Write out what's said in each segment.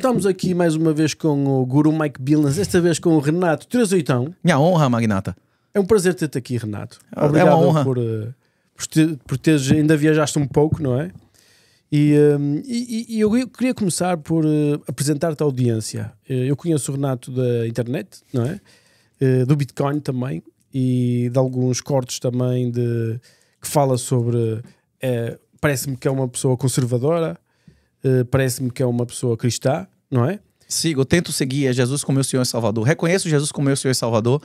Estamos aqui mais uma vez com o guru Mike Billings, esta vez com o Renato Trezoitão. Minha honra, Magnata. É um prazer ter-te aqui, Renato. Obrigado é uma honra. Por, eh, por, te, por teres, ainda viajaste um pouco, não é? E, ehm, e, e eu queria começar por eh, apresentar-te à audiência. Eh, eu conheço o Renato da internet, não é? do Bitcoin também e de alguns cortes também de, que fala sobre. Parece-me que é uma pessoa conservadora, eh, parece-me que é uma pessoa cristã, não é? Sigo, tento seguir a é Jesus como meu Senhor e Salvador. Reconheço Jesus como meu Senhor e Salvador.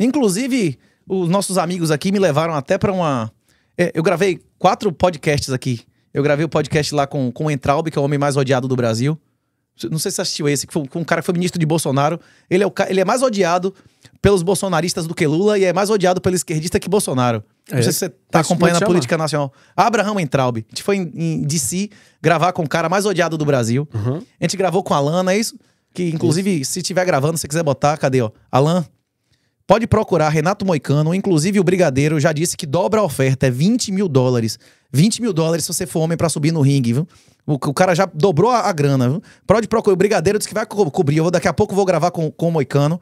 Inclusive, os nossos amigos aqui me levaram até para uma. É, eu gravei quatro podcasts aqui. Eu gravei o um podcast lá com, com o Entraub, que é o homem mais odiado do Brasil. Não sei se você assistiu esse, que foi um cara que foi ministro de Bolsonaro. Ele é, o, ele é mais odiado pelos bolsonaristas do que Lula e é mais odiado pelo esquerdista que Bolsonaro. Não é, sei se você tá, tá acompanhando é a política nacional. Abraham Entraub. A gente foi em, em DC gravar com o cara mais odiado do Brasil. Uhum. A gente gravou com a Alana, é isso? Que, inclusive, isso. se tiver gravando, se quiser botar, cadê, ó? Alan, pode procurar Renato Moicano. Inclusive, o Brigadeiro já disse que dobra a oferta, é 20 mil dólares. 20 mil dólares se você for homem para subir no ringue, viu? O, o, cara já dobrou a, a grana, viu? Pode procurar. O Brigadeiro disse que vai co cobrir. Eu vou, daqui a pouco vou gravar com, com o Moicano.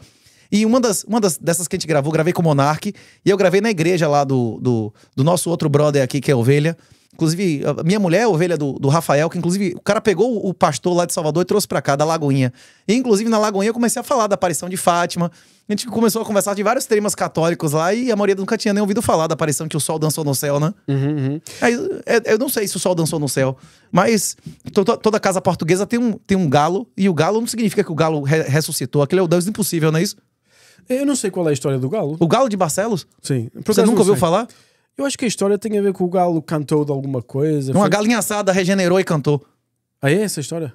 E uma, das, uma das, dessas que a gente gravou, gravei com o Monark. E eu gravei na igreja lá do, do, do nosso outro brother aqui, que é Ovelha. Inclusive, minha mulher é ovelha do, do Rafael, que inclusive o cara pegou o pastor lá de Salvador e trouxe para cá, da Lagoinha. E inclusive na Lagoinha eu comecei a falar da aparição de Fátima. A gente começou a conversar de vários temas católicos lá e a maioria nunca tinha nem ouvido falar da aparição que o sol dançou no céu, né? Uhum, uhum. Aí, é, eu não sei se o sol dançou no céu, mas to, to, toda casa portuguesa tem um, tem um galo e o galo não significa que o galo re ressuscitou. Aquele é o Deus impossível, não é isso? Eu não sei qual é a história do Galo. O Galo de Barcelos? Sim. Você nunca ouviu sei. falar? Eu acho que a história tem a ver com o Galo cantou de alguma coisa. Uma foi... galinha assada regenerou e cantou. Aí ah, é essa história?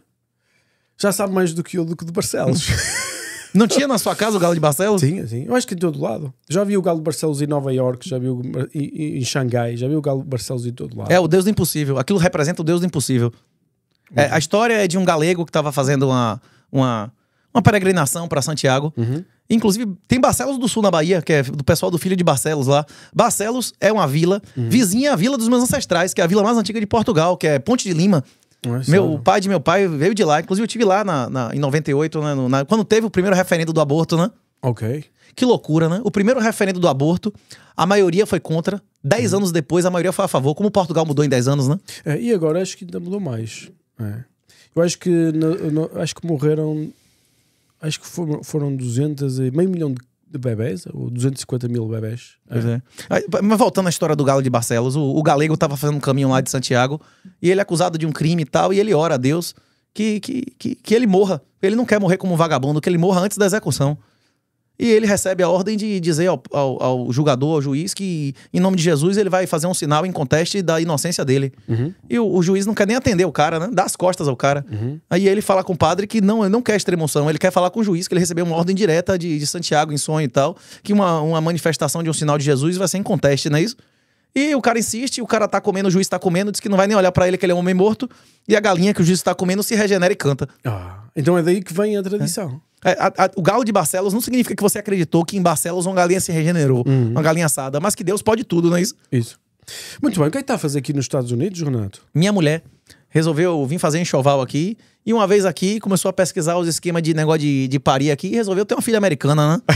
Já sabe mais do que eu do que do Barcelos. Não tinha na sua casa o Galo de Barcelos? sim. Eu acho que de todo lado. Já vi o Galo de Barcelos em Nova York, já vi o, em, Xangai, já vi o Galo de Barcelos em todo lado. É, o Deus do Impossível. Aquilo representa o Deus do Impossível. É, uhum. a história é de um galego que estava fazendo uma, uma, uma peregrinação para Santiago. Uhum. Inclusive, tem Barcelos do Sul na Bahia, que é do pessoal do Filho de Barcelos lá. Barcelos é uma vila, uhum. vizinha à vila dos meus ancestrais, que é a vila mais antiga de Portugal, que é Ponte de Lima. Nossa. Meu pai de meu pai veio de lá. Inclusive, eu tive lá na, na em 98, né, no, na, quando teve o primeiro referendo do aborto, né? Ok. Que loucura, né? O primeiro referendo do aborto, a maioria foi contra. Dez uhum. anos depois, a maioria foi a favor. Como Portugal mudou em dez anos, né? É, e agora acho que ainda mudou mais. É. Eu acho que, no, no, acho que morreram acho que foram, foram 200 e meio milhão de, de bebés, ou 250 mil bebés. Pois é. é. mas voltando à história do Galo de Barcelos, o, o galego estava fazendo um caminho lá de Santiago e ele é acusado de um crime e tal, e ele ora a Deus que, que, que, que ele morra. Ele não quer morrer como um vagabundo, que ele morra antes da execução. E ele recebe a ordem de dizer ao, ao, ao, julgador, ao juiz, que em nome de Jesus ele vai fazer um sinal em conteste da inocência dele. Uhum. E o, o, juiz não quer nem atender o cara, né? Dá as costas ao cara. Uhum. Aí ele fala com o padre que não, não quer extremoção, ele quer falar com o juiz, que ele recebeu uma ordem direta de, de Santiago em sonho e tal, que uma, uma manifestação de um sinal de Jesus vai ser em conteste, não é isso? E o cara insiste, o cara tá comendo, o juiz tá comendo, diz que não vai nem olhar para ele que ele é um homem morto, e a galinha que o juiz tá comendo se regenera e canta. Ah, então é daí que vem a tradição. É. É, a, a, o galo de Barcelos não significa que você acreditou que em Barcelos uma galinha se regenerou, uhum. uma galinha assada, mas que Deus pode tudo, não é isso? Isso. Muito bem, o que é que tá a fazer aqui nos Estados Unidos, Renato? Minha mulher resolveu vir fazer enxoval aqui. E uma vez aqui, começou a pesquisar os esquemas de negócio de, de parir aqui e resolveu ter uma filha americana, né?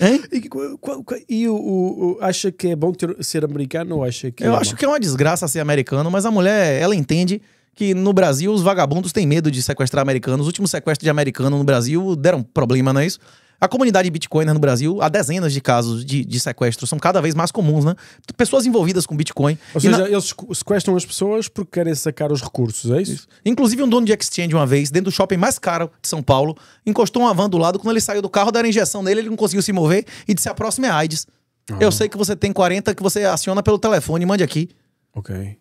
hein? E, qual, qual, e o, o, acha que é bom ter, ser americano ou acha que. Eu é acho que é uma desgraça ser americano, mas a mulher, ela entende que no Brasil os vagabundos têm medo de sequestrar americanos. Os últimos sequestros de americano no Brasil deram problema, não é isso? A comunidade Bitcoin no Brasil, há dezenas de casos de, de sequestro, são cada vez mais comuns, né? Pessoas envolvidas com Bitcoin. Ou seja, na... eles sequestram as pessoas porque querem sacar os recursos, é isso? isso? Inclusive, um dono de exchange, uma vez, dentro do shopping mais caro de São Paulo, encostou uma van do lado. Quando ele saiu do carro, deram injeção nele, ele não conseguiu se mover e disse: a próxima é AIDS. Ah. Eu sei que você tem 40 que você aciona pelo telefone, mande aqui. Ok.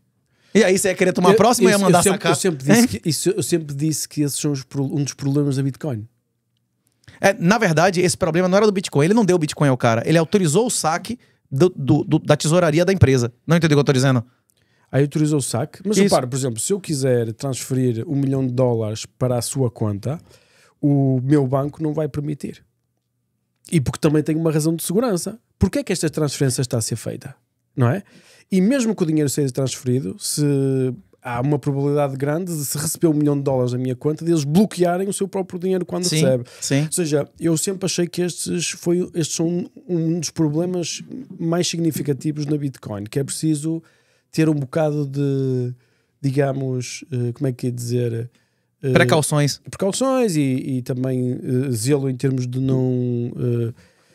E aí você ia querer tomar eu, a próxima e ia mandar eu sempre, sacar. Eu sempre, disse que, isso, eu sempre disse que esses são os, um dos problemas da Bitcoin. É, na verdade, esse problema não era do Bitcoin. Ele não deu o Bitcoin ao cara. Ele autorizou o saque do, do, do, da tesouraria da empresa. Não entendeu o que eu tô dizendo? Aí autorizou o saque. Mas repara, por exemplo, se eu quiser transferir um milhão de dólares para a sua conta, o meu banco não vai permitir. E porque também tem uma razão de segurança. Por é que esta transferência está a ser feita? Não é? E mesmo que o dinheiro seja transferido, se há uma probabilidade grande de se receber um milhão de dólares na minha conta, deles de bloquearem o seu próprio dinheiro quando sim, recebe. Sim. Ou seja, eu sempre achei que estes, foi, estes são um, dos problemas mais significativos na Bitcoin, que é preciso ter um bocado de, digamos, eh, como é que ia é dizer... Eh, precauções. Precauções e, e também eh, zelo em termos de não...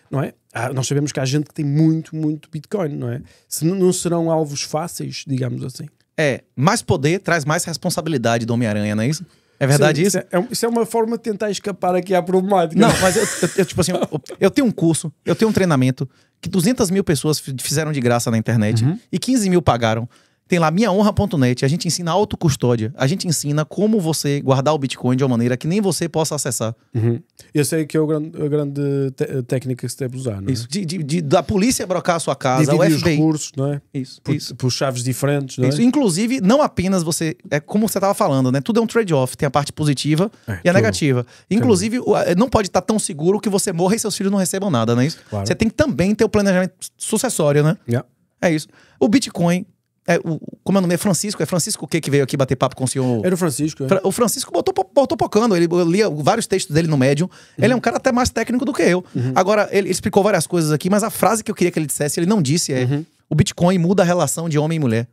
Não é? nós sabemos que há gente que tem muito, muito Bitcoin, não é? Se não serão alvos fáceis, digamos assim. É, mais poder traz mais responsabilidade do Homem-Aranha, não é isso? É verdade Sim, isso? Isso é, isso é, uma forma de tentar escapar aqui à problemática. Não, mas eu, eu, eu tipo assim, eu, eu, tenho um curso, eu tenho um treinamento que 200 mil pessoas fizeram de graça na internet uhum. e 15 mil pagaram. Tem lá minhaonra.net, a gente ensina autocustódia, a gente ensina como você guardar o Bitcoin de uma maneira que nem você possa acessar. Uhum. Esse aí que é o grande, a grande eh, técnica que você deve usar, não é? Isso, de, de, de, da polícia brocar a sua casa, Dividir o FBI. os recursos, não é? Isso, por, isso. por chaves diferentes, não é? Inclusive, não apenas você, é como você estava falando, né? Tudo é um trade-off, tem a parte positiva é, e a negativa. Inclusive, Também. Eh, não pode estar tá tão seguro que você morra e seus filhos não recebam nada, não é isso? Claro. Você tem que também ter o planejamento sucessório, né? Yeah. É isso. O Bitcoin é, o, como é o nome? É Francisco? É Francisco o que que veio aqui bater papo com o senhor? Era o Francisco, é. O Francisco botou, botou pocando. Ele lia vários textos dele no médium. Uhum. Ele é um cara até mais técnico do que eu. Uhum. Agora, ele, ele, explicou várias coisas aqui, mas a frase que eu queria que ele dissesse, ele não disse, é: uhum. o Bitcoin muda a relação de homem e mulher.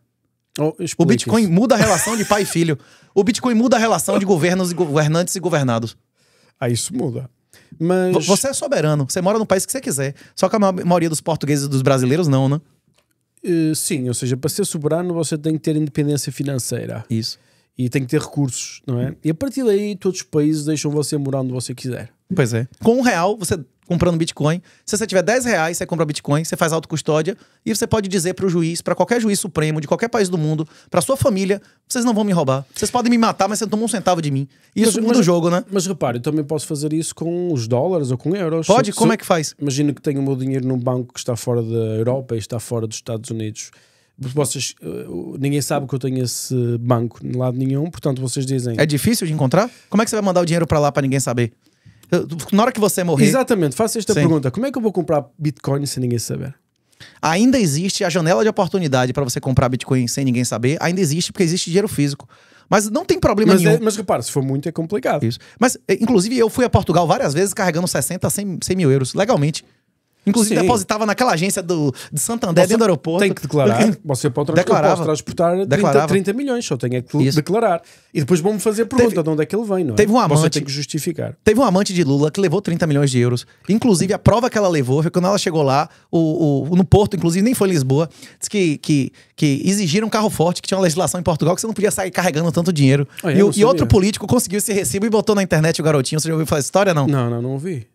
Oh, o Bitcoin isso. muda a relação de pai e filho. O Bitcoin muda a relação de governos e governantes e governados. Ah, isso muda. Mas... Você é soberano, você mora no país que você quiser. Só que a maioria dos portugueses e dos brasileiros não, né? Eh, sim, ou seja, para ser soberano você tem que ter independência financeira. Isso. E tem que ter recursos, não é? E a partir daí todos os países deixam você morar onde você quiser. Pois é. Com um real você comprando Bitcoin. Se você tiver 10 reais, você compra Bitcoin, você faz autocustódia e você pode dizer para o juiz, para qualquer juiz supremo de qualquer país do mundo, para sua família, vocês não vão me roubar. Vocês podem me matar, mas você não toma um centavo de mim. Isso mas, muda mas, o jogo, né? Mas repare, eu também posso fazer isso com os dólares ou com euros. Pode? como é que faz? Imagino que tenho o meu dinheiro num banco que está fora da Europa e está fora dos Estados Unidos. Vocês, eh, ninguém sabe que eu tenho esse banco de lado nenhum, portanto vocês dizem. É difícil de encontrar? Como é que você vai mandar o dinheiro para lá para ninguém saber? Eh, na hora que você morrer. Exatamente, faça esta Sim. pergunta: como é que eu vou comprar Bitcoin sem ninguém saber? Ainda existe a janela de oportunidade para você comprar Bitcoin sem ninguém saber, ainda existe porque existe dinheiro físico. Mas não tem problema mas, é- nenhum. É, mas repara, se for muito é complicado. Isso. Mas, eh, inclusive, eu fui a Portugal várias vezes carregando 60, 100, 100 mil euros, legalmente. Inclusive, Sim. depositava naquela agência do, de Santander, você dentro do aeroporto. Tem que declarar. Você pode transportar, transportar 30, declarava. 30 milhões, só tem é que Isso. declarar. E depois vão-me fazer pergunta teve, de onde é que ele vem, não é? Teve um amante, você tem que justificar. Teve um amante de Lula que levou 30 milhões de euros. Inclusive, a prova que ela levou foi quando ela chegou lá, o, o, no Porto, inclusive, nem foi em Lisboa, disse que, que, que exigiram um carro forte, que tinha uma legislação em Portugal que você não podia sair carregando tanto dinheiro. Ah, e, e outro político conseguiu esse recibo e botou na internet o garotinho. Você já ouviu falar história, não? Não, não, não ouvi.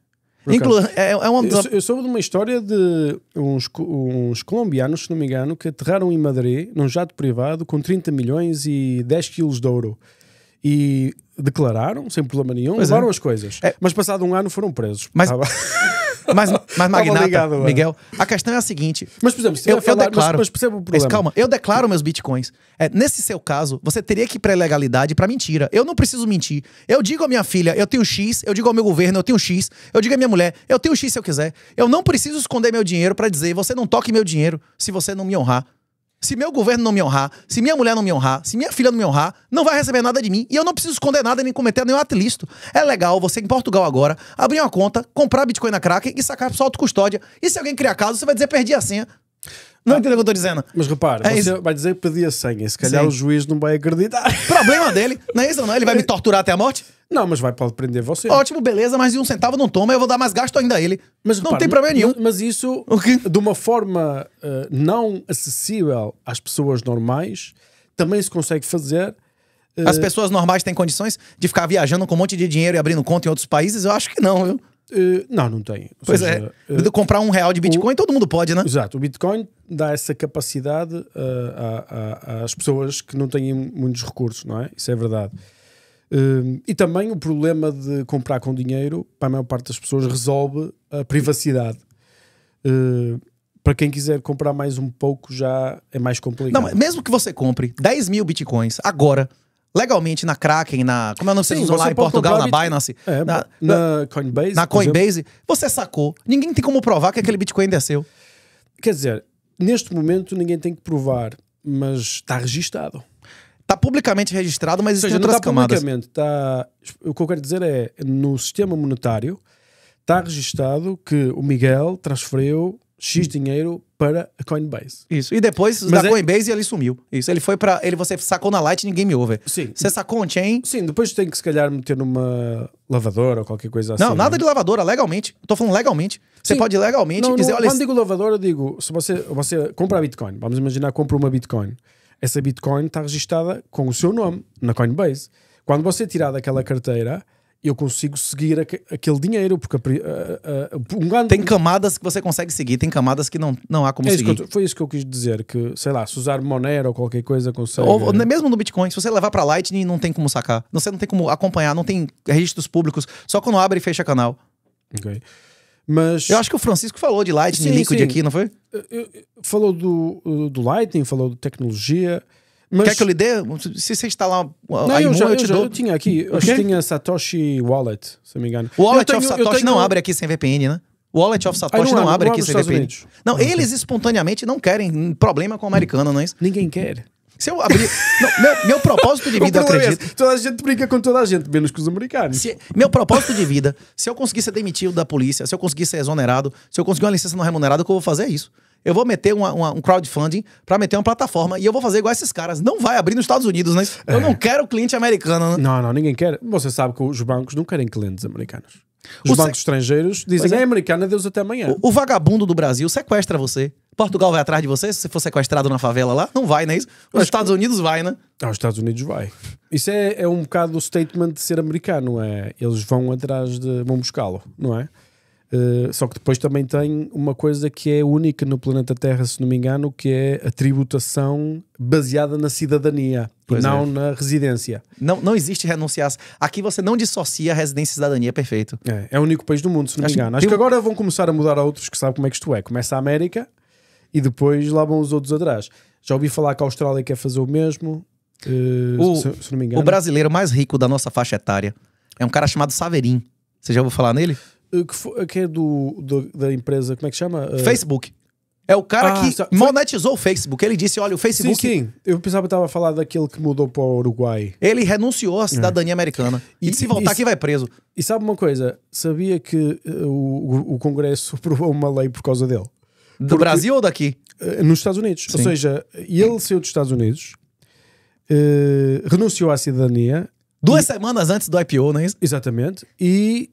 Inclu é, é uma... eu, eu soube de uma história de uns, uns colombianos, se não me engano, que aterraram em Madrid num jato privado com 30 milhões e 10 quilos de ouro. E declararam sem problema nenhum, pois é. levaram é. as coisas. É. Mas passado um ano foram presos. Mas, Tava... Tá mas, mas Magnata, ligado, Miguel, a questão é a seguinte. Mas, por exemplo, eu, eu falar, declaro. Mas, mas calma, eu declaro meus bitcoins. É, nesse seu caso, você teria que ir pra legalidade pra mentira. Eu não preciso mentir. Eu digo à minha filha, eu tenho X, eu digo ao meu governo, eu tenho X, eu digo à minha mulher, eu tenho X se eu quiser. Eu não preciso esconder meu dinheiro para dizer, você não toque meu dinheiro se você não me honrar se meu governo não me honrar, se minha mulher não me honrar, se minha filha não me honrar, não vai receber nada de mim e eu não preciso esconder nada nem cometer nenhum ato ilícito. É legal você em Portugal agora abrir uma conta, comprar Bitcoin na Kraken e sacar para sua autocustódia. E se alguém criar caso, você vai dizer perdi a senha. Não ah, o que eu estou dizendo. Mas repara, é você vai dizer que pedi a senha. Se calhar Sim. o juiz não vai acreditar. Problema dele. Não é isso, não. Ele vai me torturar até a morte? Não, mas vai pode prender você. Ótimo, beleza, mas de um centavo não toma, eu vou dar mais gasto ainda a ele. Mas não repara, tem problema nenhum. Mas isso, de uma forma uh, não acessível às pessoas normais, também se consegue fazer. Uh... As pessoas normais têm condições de ficar viajando com um monte de dinheiro e abrindo conta em outros países? Eu acho que não, viu? Uh, não, não tem. Ou pois é. seja, é. comprar um real de Bitcoin, o... todo mundo pode, né? Exato. O Bitcoin dá essa capacidade uh, a, a, às pessoas que não têm muitos recursos, não é? Isso é verdade. Uh, e também o problema de comprar com dinheiro, para a maior parte das pessoas, resolve a privacidade. Uh, para quem quiser comprar mais um pouco, já é mais complicado. Não, mesmo que você compre 10 mil bitcoins agora, legalmente na Kraken, na. Como é o nome que lá em Portugal, na Binance? É, na, na, Coinbase. Na Coinbase, você sacou. Ninguém tem como provar que aquele Bitcoin ainda é seu. Quer dizer, neste momento ninguém tem que provar, mas está registado. Está publicamente registrado, mas existem outras está camadas. Publicamente, está, o que eu quero dizer é, no sistema monetário, está registado que o Miguel transferiu X dinheiro para a Coinbase. Isso. E depois Mas da é... Coinbase ele sumiu. Isso. Ele foi para ele você sacou na Light, ninguém me ouve. Sim. Você sacou um hein? Sim, depois tem que se calhar meter numa lavadora ou qualquer coisa assim. Não, nada né? de lavadora, legalmente. Estou falando legalmente. Sim. Você pode legalmente não, dizer, não, olha, quando digo lavadora, digo, se você você compra Bitcoin, vamos imaginar compra uma Bitcoin. Essa Bitcoin está registada com o seu nome na Coinbase. Quando você tirar daquela carteira, eu consigo seguir aquele dinheiro, porque a, a, a, um grande... Tem camadas que você consegue seguir, tem camadas que não, não há como é seguir. Isso foi isso que eu quis dizer, que, sei lá, se usar Monero ou qualquer coisa consegue... Ou, ou, né? mesmo no Bitcoin, se você levar para Lightning, não tem como sacar, você não tem como acompanhar, não tem registros públicos, só quando abre e fecha canal. Ok. Mas... Eu acho que o Francisco falou de Lightning sim, Liquid sim. aqui, não foi? Falou do, do Lightning, falou de tecnologia... Mas... Quer que eu lhe dê? Se você instalar uma, não, a eu, já, eu, eu, já, eu, tinha aqui. Eu okay? tinha Satoshi Wallet, se não me engano. O Wallet tenho, of Satoshi tenho... não abre aqui sem VPN, né? O Wallet of Satoshi não, não, abre, abre aqui sem VPN. Unidos. Não, eles espontaneamente não querem problema com o americano, não é isso? Ninguém quer. Se eu abrir. meu, meu, propósito de vida, é acredito. É toda a gente brinca com toda a gente, menos com os americanos. Se, meu propósito de vida, se eu conseguir ser demitido da polícia, se eu conseguir ser exonerado, se eu conseguir uma licença não remunerada, o que eu vou fazer é isso eu vou meter uma, uma, um crowdfunding para meter uma plataforma e eu vou fazer igual esses caras. Não vai abrir nos Estados Unidos, né? Eu é. não quero cliente americano, né? Não, não, ninguém quer. Você sabe que os bancos não querem clientes americanos. Os o bancos se... estrangeiros dizem pois é. é americana, é Deus até amanhã. O, o, vagabundo do Brasil sequestra você. Portugal vai atrás de você se você for sequestrado na favela lá? Não vai, né? Isso? Os Mas Estados que... Unidos vai, né? Ah, os Estados Unidos vai. Isso é, é um bocado o statement de ser americano, é? Eles vão atrás de. vão buscá-lo, não é? Eh, só que depois também tem uma coisa que é única no planeta Terra, se não me engano, que é a tributação baseada na cidadania pois e não é. na residência. Não, não existe renunciar. Aqui você não dissocia residência e cidadania, é perfeito. É, é o único país do mundo, se não Acho me engano. Acho que agora vão começar a mudar a outros que sabem como é que isto é. Começa a América e depois lá vão os outros atrás. Já ouvi falar que a Austrália quer fazer o mesmo. Uh, o, se, se não me engano. O brasileiro mais rico da nossa faixa etária é um cara chamado Saverin. Você já ouviu falar nele? Eh, que, foi, eh, que é do, do, da empresa, como é que chama? Eh, Facebook. É o cara ah, que monetizou o Facebook. Ele disse: olha, o Facebook. Sim, sim. Eu pensava que estava falando daquele que mudou para o Uruguai. Ele renunciou à é. cidadania é. americana. E, e se voltar e, aqui, vai preso. E sabe uma coisa? Sabia que uh, o, o Congresso aprovou uma lei por causa dele? Do Porque, Brasil ou daqui? Uh, nos Estados Unidos. Sim. Ou seja, ele saiu dos Estados Unidos, uh, renunciou à cidadania. Duas e... semanas antes do IPO, não é isso? Exatamente. E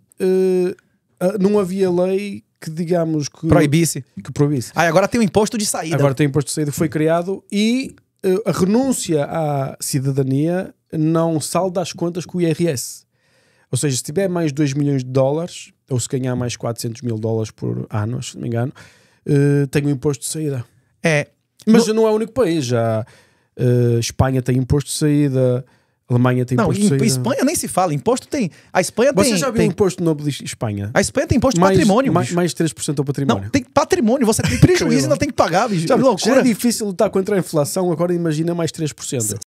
ah, não havia lei que digamos que proibisse. Que proibisse. Ah, agora tem o imposto de saída. Agora tem o imposto de saída que foi criado e uh, a renúncia à cidadania não salda as contas com o IRS. Ou seja, se tiver mais 2 milhões de dólares, ou se ganhar mais 400 mil dólares por ano, se não me engano, uh, tem o um imposto de saída. É. Mas no... não é o único país. Já, uh, Espanha tem imposto de saída, Alemanha tem não, imposto. Não, Espanha nem se fala. Imposto tem. A Espanha Você tem. Você já viu tem... imposto nobre de Espanha? A Espanha tem imposto mais, patrimônio. Mais, mais 3% ao patrimônio. Não, tem patrimônio. Você tem prejuízo e não tem que pagar, bicho. Já, já é difícil lutar contra a inflação, agora imagina mais 3%.